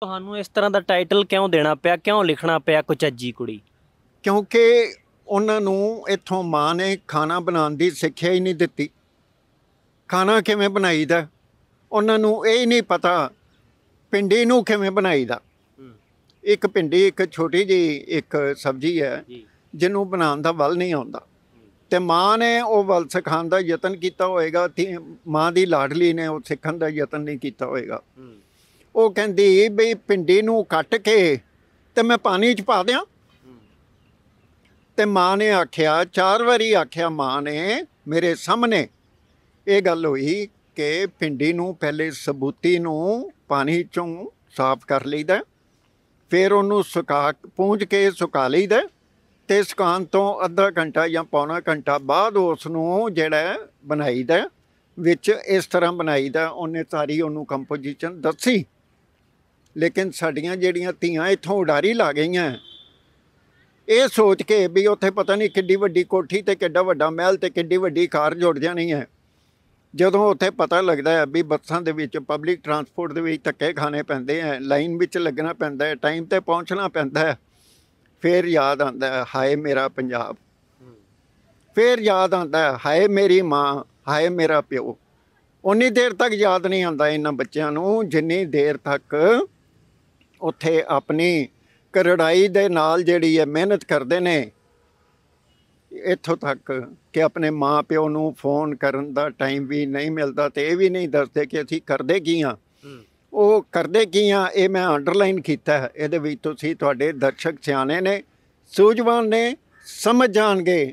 ਤੁਹਾਨੂੰ ਇਸ ਤਰ੍ਹਾਂ ਦਾ ਟਾਈਟਲ ਕਿਉਂ ਦੇਣਾ ਪਿਆ ਕਿਉਂ ਲਿਖਣਾ ਪਿਆ ਕੁਚੱਜੀ ਕੁੜੀ ਕਿਉਂਕਿ ਉਹਨਾਂ ਨੂੰ ਇੱਥੋਂ ਮਾਂ ਨੇ ਖਾਣਾ ਬਣਾਉਣ ਦੀ ਸਿੱਖਿਆ ਹੀ ਨਹੀਂ ਦਿੱਤੀ ਖਾਣਾ ਕਿਵੇਂ ਬਣਾਈਦਾ ਉਹਨਾਂ ਨੂੰ ਇਹ ਨਹੀਂ ਪਤਾ ਪਿੰਡੀ ਨੂੰ ਕਿਵੇਂ ਬਣਾਈਦਾ ਇੱਕ ਪਿੰਡੀ ਇੱਕ ਛੋਟੀ ਜੀ ਇੱਕ ਸਬਜ਼ੀ ਹੈ ਜਿਹਨੂੰ ਬਣਾਉਣ ਦਾ ਵੱਲ ਨਹੀਂ ਆਉਂਦਾ ਤੇ ਮਾਂ ਨੇ ਉਹ ਵੱਲ ਸਿਖਾਉਣ ਦਾ ਯਤਨ ਕੀਤਾ ਹੋਏਗਾ ਤੇ ਮਾਂ ਦੀ ਲਾਡਲੀ ਨੇ ਉਹ ਸਿੱਖਣ ਦਾ ਯਤਨ ਨਹੀਂ ਕੀਤਾ ਹੋਏਗਾ ਉਹ ਕਹਿੰਦੀ ਬਈ ਪਿੰਡੀ ਨੂੰ ਕੱਟ ਕੇ ਤੇ ਮੈਂ ਪਾਣੀ 'ਚ ਪਾ ਦਿਆਂ ਤੇ ਮਾਂ ਨੇ ਆਖਿਆ ਚਾਰ ਵਾਰੀ ਆਖਿਆ ਮਾਂ ਨੇ ਮੇਰੇ ਸਾਹਮਣੇ ਇਹ ਗੱਲ ਹੋਈ ਕਿ ਪਿੰਡੀ ਨੂੰ ਪਹਿਲੇ ਸਬੂਤੀ ਨੂੰ ਪਾਣੀ 'ਚੋਂ ਸਾਫ਼ ਕਰ ਲਈਦਾ ਫਿਰ ਉਹਨੂੰ ਸੁਕਾ ਪੂੰਝ ਕੇ ਸੁਕਾ ਲਈਦਾ ਤੇ ਸੁਕਾਨ ਤੋਂ ਅੱਧਾ ਘੰਟਾ ਜਾਂ ਪੌਣਾ ਘੰਟਾ ਬਾਅਦ ਉਸ ਨੂੰ ਜਿਹੜਾ ਬਣਾਈਦਾ ਵਿੱਚ ਇਸ ਤਰ੍ਹਾਂ ਬਣਾਈਦਾ ਉਹਨੇ ਸਾਰੀ ਉਹਨੂੰ ਕੰਪੋਜੀਸ਼ਨ ਦੱਸੀ ਲੇਕਿਨ ਸਾਡੀਆਂ ਜਿਹੜੀਆਂ ਧੀਆਂ ਇੱਥੋਂ ਉਡਾਰੀ ਲਾ ਗਈਆਂ ਇਹ ਸੋਚ ਕੇ ਵੀ ਉੱਥੇ ਪਤਾ ਨਹੀਂ ਕਿੱਡੀ ਵੱਡੀ ਕੋਠੀ ਤੇ ਕਿੱਡਾ ਵੱਡਾ ਮਹਿਲ ਤੇ ਕਿੱਡੀ ਵੱਡੀ ਕਾਰ ਜੁੜ ਜਾਣੀ ਹੈ ਜਦੋਂ ਉੱਥੇ ਪਤਾ ਲੱਗਦਾ ਹੈ ਵੀ ਬੱਸਾਂ ਦੇ ਵਿੱਚ ਪਬਲਿਕ ਟਰਾਂਸਪੋਰਟ ਦੇ ਵਿੱਚ ਧੱਕੇ ਖਾਣੇ ਪੈਂਦੇ ਆ ਲਾਈਨ ਵਿੱਚ ਲੱਗਣਾ ਪੈਂਦਾ ਹੈ ਟਾਈਮ ਤੇ ਪਹੁੰਚਣਾ ਪੈਂਦਾ ਹੈ ਫੇਰ ਯਾਦ ਆਉਂਦਾ ਹੈ ਹਾਏ ਮੇਰਾ ਪੰਜਾਬ ਫੇਰ ਯਾਦ ਆਉਂਦਾ ਹੈ ਹਾਏ ਮੇਰੀ ਮਾਂ ਹਾਏ ਮੇਰਾ ਪਿਓ ਉਨੀ ਦੇਰ ਤੱਕ ਯਾਦ ਨਹੀਂ ਆਉਂਦਾ ਇਹਨਾਂ ਬੱਚਿਆਂ ਨੂੰ ਜਿੰਨੀ ਦੇਰ ਤੱਕ ਉੱਥੇ ਆਪਣੀ ਕਰੜਾਈ ਦੇ ਨਾਲ ਜਿਹੜੀ ਹੈ ਮਿਹਨਤ ਕਰਦੇ ਨੇ ਇੱਥੋਂ ਤੱਕ ਕਿ ਆਪਣੇ ਮਾਪਿਓ ਨੂੰ ਫੋਨ ਕਰਨ ਦਾ ਟਾਈਮ ਵੀ ਨਹੀਂ ਮਿਲਦਾ ਤੇ ਇਹ ਵੀ ਨਹੀਂ ਦੱਸਦੇ ਕਿ ਅਸੀਂ ਕਰਦੇ ਕੀ ਹਾਂ ਉਹ ਕਰਦੇ ਕੀ ਆ ਇਹ ਮੈਂ ਅੰਡਰਲਾਈਨ ਕੀਤਾ ਹੈ ਇਹਦੇ ਵਿੱਚ ਤੁਸੀਂ ਤੁਹਾਡੇ ਦਰਸ਼ਕ ਸਿਆਣੇ ਨੇ ਸੂਝਵਾਨ ਨੇ ਸਮਝ ਜਾਣਗੇ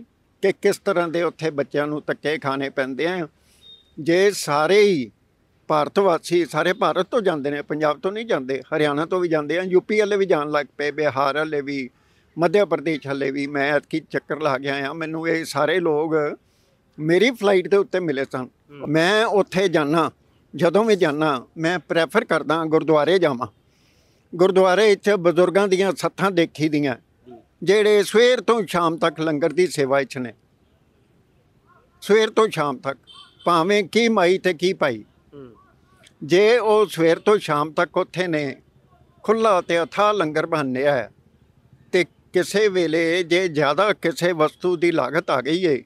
ਕਿ ਕਿਸ ਤਰ੍ਹਾਂ ਦੇ ਉੱਥੇ ਬੱਚਿਆਂ ਨੂੰ ਤੱਕੇ ਖਾਣੇ ਪੈਂਦੇ ਆ ਜੇ ਸਾਰੇ ਹੀ ਭਾਰਤ ਵਾਸੀ ਸਾਰੇ ਭਾਰਤ ਤੋਂ ਜਾਂਦੇ ਨੇ ਪੰਜਾਬ ਤੋਂ ਨਹੀਂ ਜਾਂਦੇ ਹਰਿਆਣਾ ਤੋਂ ਵੀ ਜਾਂਦੇ ਆ ਯੂਪੀ ਵਾਲੇ ਵੀ ਜਾਣ ਲੱਗ ਪਏ ਬਿਹਾਰ ਵਾਲੇ ਵੀ ਮੱਧ ਪ੍ਰਦੇਸ਼ ਵਾਲੇ ਵੀ ਮੈਂ ਅਕੀ ਚੱਕਰ ਲਾ ਗਿਆ ਆ ਮੈਨੂੰ ਇਹ ਸਾਰੇ ਲੋਕ ਮੇਰੀ ਫਲਾਈਟ ਦੇ ਉੱਤੇ ਮਿਲੇ ਸਨ ਮੈਂ ਉੱਥੇ ਜਾਣਾ ਜਦੋਂ ਵੀ ਜਾਣਾ ਮੈਂ ਪ੍ਰੈਫਰ ਕਰਦਾ ਗੁਰਦੁਆਰੇ ਜਾਵਾਂ ਗੁਰਦੁਆਰੇ ਇੱਥੇ ਬਜ਼ੁਰਗਾਂ ਦੀਆਂ ਸੱਥਾਂ ਦੇਖੀ ਦੀਆਂ ਜਿਹੜੇ ਸਵੇਰ ਤੋਂ ਸ਼ਾਮ ਤੱਕ ਲੰਗਰ ਦੀ ਸੇਵਾ ਵਿੱਚ ਨੇ ਸਵੇਰ ਤੋਂ ਸ਼ਾਮ ਤੱਕ ਭਾਵੇਂ ਕੀ ਮਾਈ ਤੇ ਕੀ ਭਾਈ ਜੇ ਉਹ ਸਵੇਰ ਤੋਂ ਸ਼ਾਮ ਤੱਕ ਉੱਥੇ ਨੇ ਖੁੱਲਾ ਤੇ ਅਥਾ ਲੰਗਰ ਬਹਾਨਿਆ ਹੈ ਤੇ ਕਿਸੇ ਵੇਲੇ ਜੇ ਜ਼ਿਆਦਾ ਕਿਸੇ ਵਸਤੂ ਦੀ ਲਾਗਤ ਆ ਗਈ ਏ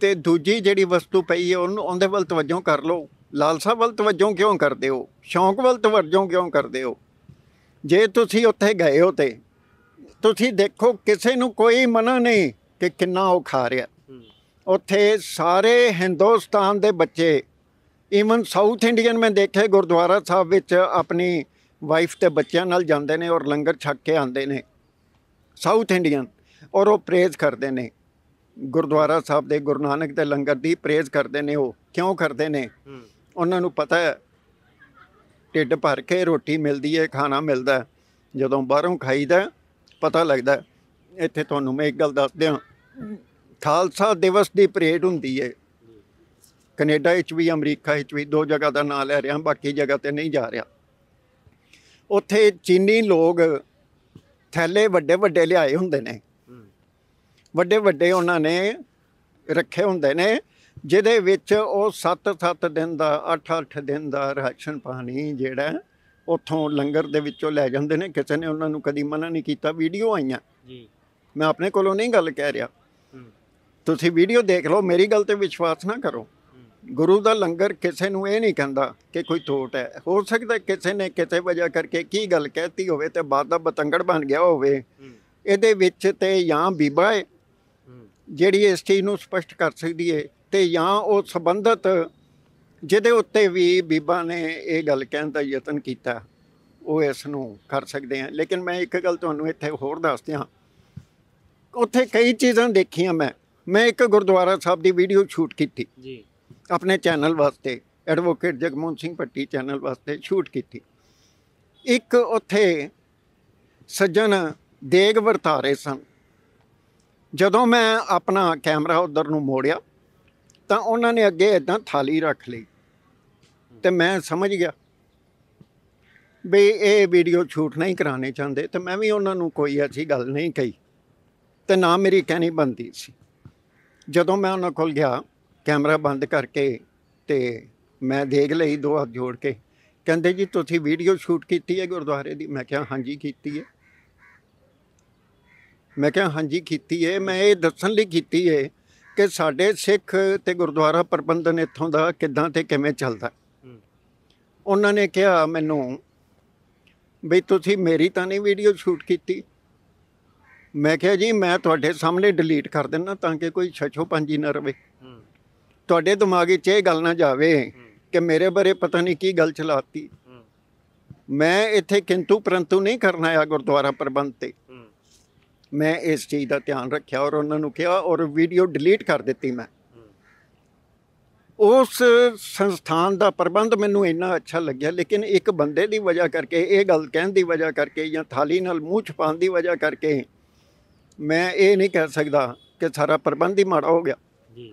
ਤੇ ਦੂਜੀ ਜਿਹੜੀ ਵਸਤੂ ਪਈ ਏ ਉਹਨੂੰ ਉਹਦੇ ਵੱਲ ਤਵੱਜੋ ਕਰ ਲਓ ਲਾਲਸਾ ਵੱਲ ਤਵੱਜੋ ਕਿਉਂ ਕਰਦੇ ਹੋ ਸ਼ੌਂਕ ਵੱਲ ਤਵੱਜੋ ਕਿਉਂ ਕਰਦੇ ਹੋ ਜੇ ਤੁਸੀਂ ਉੱਥੇ ਗਏ ਹੋ ਤੇ ਤੁਸੀਂ ਦੇਖੋ ਕਿਸੇ ਨੂੰ ਕੋਈ ਮਨਾ ਨਹੀਂ ਕਿ ਕਿੰਨਾ ਉਹ ਖਾ ਰਿਹਾ ਉੱਥੇ ਸਾਰੇ ਹਿੰਦੁਸਤਾਨ ਦੇ ਬੱਚੇ ਇਵਨ ਸਾਊਥ ਇੰਡੀਅਨ ਮੈਂ ਦੇਖਿਆ ਗੁਰਦੁਆਰਾ ਸਾਹਿਬ ਵਿੱਚ ਆਪਣੀ ਵਾਈਫ ਤੇ ਬੱਚਿਆਂ ਨਾਲ ਜਾਂਦੇ ਨੇ ਔਰ ਲੰਗਰ ਛੱਕ ਕੇ ਆਉਂਦੇ ਨੇ ਸਾਊਥ ਇੰਡੀਅਨ ਔਰ ਉਹ ਪ੍ਰੇਜ਼ ਕਰਦੇ ਨੇ ਗੁਰਦੁਆਰਾ ਸਾਹਿਬ ਦੇ ਗੁਰੂ ਨਾਨਕ ਦੇ ਲੰਗਰ ਦੀ ਪ੍ਰੇਜ਼ ਕਰਦੇ ਨੇ ਉਹ ਕਿਉਂ ਕਰਦੇ ਨੇ ਉਹਨਾਂ ਨੂੰ ਪਤਾ ਹੈ ਢਿੱਡ ਭਰ ਕੇ ਰੋਟੀ ਮਿਲਦੀ ਹੈ ਖਾਣਾ ਮਿਲਦਾ ਜਦੋਂ ਬਾਹਰੋਂ ਖਾਈਦਾ ਪਤਾ ਲੱਗਦਾ ਇੱਥੇ ਤੁਹਾਨੂੰ ਮੈਂ ਇੱਕ ਗੱਲ ਦੱਸ ਦਿਆਂ ਖਾਲਸਾ ਦਿਵਸ ਦੀ ਪਰੇਡ ਹੁੰਦੀ ਹੈ ਕੈਨੇਡਾ ਵਿੱਚ ਵੀ ਅਮਰੀਕਾ ਵਿੱਚ ਵੀ ਦੋ ਜਗ੍ਹਾ ਦਾ ਨਾਮ ਲੈ ਰਿਹਾ ਬਾਕੀ ਜਗ੍ਹਾ ਤੇ ਨਹੀਂ ਜਾ ਰਿਹਾ ਉੱਥੇ ਚੀਨੀ ਲੋਕ ਥੈਲੇ ਵੱਡੇ ਵੱਡੇ ਲਿਆਏ ਹੁੰਦੇ ਨੇ ਵੱਡੇ ਵੱਡੇ ਉਹਨਾਂ ਨੇ ਰੱਖੇ ਹੁੰਦੇ ਨੇ ਜਿਹਦੇ ਵਿੱਚ ਉਹ 7-7 ਦਿਨ ਦਾ 8-8 ਦਿਨ ਦਾ ਰਾਸ਼ਨ ਪਾਣੀ ਜਿਹੜਾ ਉੱਥੋਂ ਲੰਗਰ ਦੇ ਵਿੱਚੋਂ ਲੈ ਜਾਂਦੇ ਨੇ ਕਿਸੇ ਨੇ ਉਹਨਾਂ ਨੂੰ ਕਦੀ ਮਨਾ ਨਹੀਂ ਕੀਤਾ ਵੀਡੀਓ ਆਈਆਂ ਜੀ ਮੈਂ ਆਪਣੇ ਕੋਲੋਂ ਨਹੀਂ ਗੱਲ ਕਹਿ ਰਿਹਾ ਤੁਸੀਂ ਵੀਡੀਓ ਦੇਖ ਲਓ ਮੇਰੀ ਗੱਲ ਤੇ ਵਿਸ਼ਵਾਸ ਨਾ ਕਰੋ ਗੁਰੂ ਦਾ ਲੰਗਰ ਕਿਸੇ ਨੂੰ ਇਹ ਨਹੀਂ ਕਹਿੰਦਾ ਕਿ ਕੋਈ ਥੋਟ ਹੈ ਹੋ ਸਕਦਾ ਕਿਸੇ ਨੇ ਕਿਤੇ ਵਜ੍ਹਾ ਕਰਕੇ ਕੀ ਗੱਲ ਕਹਿਤੀ ਹੋਵੇ ਤੇ ਬਾਤ ਦਾ ਬਤੰਗੜ ਬਣ ਗਿਆ ਹੋਵੇ ਇਹਦੇ ਵਿੱਚ ਤੇ ਜਾਂ ਬੀਬਾ ਹੈ ਜਿਹੜੀ ਇਸ ਚੀਜ਼ ਨੂੰ ਸਪਸ਼ਟ ਕਰ ਸਕਦੀ ਹੈ ਤੇ ਜਾਂ ਉਹ ਸੰਬੰਧਤ ਜਿਹਦੇ ਉੱਤੇ ਵੀ ਬੀਬਾ ਨੇ ਇਹ ਗੱਲ ਕਹਿਣ ਦਾ ਯਤਨ ਕੀਤਾ ਉਹ ਇਸ ਨੂੰ ਕਰ ਸਕਦੇ ਆ ਲੇਕਿਨ ਮੈਂ ਇੱਕ ਗੱਲ ਤੁਹਾਨੂੰ ਇੱਥੇ ਹੋਰ ਦੱਸ ਦਿਆਂ ਉੱਥੇ ਕਈ ਚੀਜ਼ਾਂ ਦੇਖੀਆਂ ਮੈਂ ਮੈਂ ਇੱਕ ਗੁਰਦੁਆਰਾ ਸਾਹਿਬ ਦੀ ਵੀਡੀਓ ਸ਼ੂਟ ਕੀਤੀ ਜੀ ਆਪਣੇ ਚੈਨਲ ਵਾਸਤੇ ਐਡਵੋਕੇਟ ਜਗਮੋਹਨ ਸਿੰਘ ਪੱਟੀ ਚੈਨਲ ਵਾਸਤੇ ਸ਼ੂਟ ਕੀਤੀ ਇੱਕ ਉੱਥੇ ਸੱਜਣ ਦੇਗ ਵਰਤਾ ਰਹੇ ਸਨ ਜਦੋਂ ਮੈਂ ਆਪਣਾ ਕੈਮਰਾ ਉਧਰ ਨੂੰ ਮੋੜਿਆ ਤਾਂ ਉਹਨਾਂ ਨੇ ਅੱਗੇ ਇਦਾਂ ਥਾਲੀ ਰੱਖ ਲਈ ਤੇ ਮੈਂ ਸਮਝ ਗਿਆ ਵੀ ਇਹ ਵੀਡੀਓ ਛੂਟ ਨਹੀਂ ਕਰਾਣੇ ਚਾਹੁੰਦੇ ਤੇ ਮੈਂ ਵੀ ਉਹਨਾਂ ਨੂੰ ਕੋਈ ਅਜੀ ਗੱਲ ਨਹੀਂ ਕਹੀ ਤੇ ਨਾ ਮੇਰੀ ਕਹਿਣੀ ਬੰਦੀ ਸੀ ਜਦੋਂ ਮੈਂ ਉਹਨਾਂ ਕੋਲ ਗਿਆ ਕੈਮਰਾ ਬੰਦ ਕਰਕੇ ਤੇ ਮੈਂ ਦੇਖ ਲਈ ਦੋ ਹੱਥ ਜੋੜ ਕੇ ਕਹਿੰਦੇ ਜੀ ਤੁਸੀਂ ਵੀਡੀਓ ਸ਼ੂਟ ਕੀਤੀ ਹੈ ਗੁਰਦੁਆਰੇ ਦੀ ਮੈਂ ਕਿਹਾ ਹਾਂਜੀ ਕੀਤੀ ਹੈ ਮੈਂ ਕਿਹਾ ਹਾਂਜੀ ਕੀਤੀ ਹੈ ਮੈਂ ਇਹ ਦੱਸਣ ਲਈ ਕੀਤੀ ਹੈ ਕਿ ਸਾਡੇ ਸਿੱਖ ਤੇ ਗੁਰਦੁਆਰਾ ਪ੍ਰਬੰਧਨ ਇੱਥੋਂ ਦਾ ਕਿੱਦਾਂ ਤੇ ਕਿਵੇਂ ਚੱਲਦਾ ਉਹਨਾਂ ਨੇ ਕਿਹਾ ਮੈਨੂੰ ਵੀ ਤੁਸੀਂ ਮੇਰੀ ਤਾਂ ਨਹੀਂ ਵੀਡੀਓ ਸ਼ੂਟ ਕੀਤੀ ਮੈਂ ਕਿਹਾ ਜੀ ਮੈਂ ਤੁਹਾਡੇ ਸਾਹਮਣੇ ਡਿਲੀਟ ਕਰ ਦਿੰਨਾ ਤਾਂ ਕਿ ਕੋਈ ਛਛੋ ਪੰਜੀ ਨਾ ਰਵੇ ਤੁਹਾਡੇ ਦਿਮਾਗ 'ਚ ਇਹ ਗੱਲ ਨਾ ਜਾਵੇ ਕਿ ਮੇਰੇ ਬਾਰੇ ਪਤਾ ਨਹੀਂ ਕੀ ਗੱਲ ਚਲਾਤੀ ਮੈਂ ਇੱਥੇ ਕਿੰਤੂ ਪਰੰਤੂ ਨਹੀਂ ਕਰਨਾ ਆ ਗੁਰਦੁਆਰਾ ਪ੍ਰਬੰਧ ਤੇ ਮੈਂ ਇਸ ਚੀਜ਼ ਦਾ ਧਿਆਨ ਰੱਖਿਆ ਔਰ ਉਹਨਾਂ ਨੂੰ ਕਿਹਾ ਔਰ ਵੀਡੀਓ ਡਿਲੀਟ ਕਰ ਦਿੱਤੀ ਮੈਂ ਉਸ ਸੰਸਥਾਨ ਦਾ ਪ੍ਰਬੰਧ ਮੈਨੂੰ ਇੰਨਾ ਅੱਛਾ ਲੱਗਿਆ ਲੇਕਿਨ ਇੱਕ ਬੰਦੇ ਦੀ ਵਜ੍ਹਾ ਕਰਕੇ ਇਹ ਗੱਲ ਕਹਿਣ ਦੀ ਵਜ੍ਹਾ ਕਰਕੇ ਜਾਂ ਥਾਲੀ ਨਾਲ ਮੂੰਹ ਛਪਾਉਣ ਦੀ ਵਜ੍ਹਾ ਕਰਕੇ ਮੈਂ ਇਹ ਨਹੀਂ ਕਹਿ ਸਕਦਾ ਕਿ ਸਾਰਾ ਪ੍ਰਬੰਧ ਹੀ ਮਾੜਾ ਹੋ ਗਿਆ ਜੀ